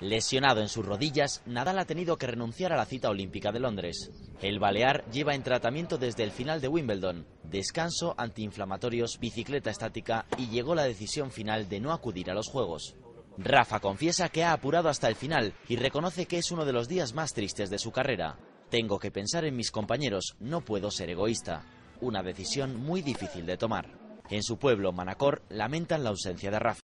Lesionado en sus rodillas, Nadal ha tenido que renunciar a la cita olímpica de Londres. El balear lleva en tratamiento desde el final de Wimbledon, descanso, antiinflamatorios, bicicleta estática y llegó la decisión final de no acudir a los Juegos. Rafa confiesa que ha apurado hasta el final y reconoce que es uno de los días más tristes de su carrera. Tengo que pensar en mis compañeros, no puedo ser egoísta. Una decisión muy difícil de tomar. En su pueblo, Manacor, lamentan la ausencia de Rafa.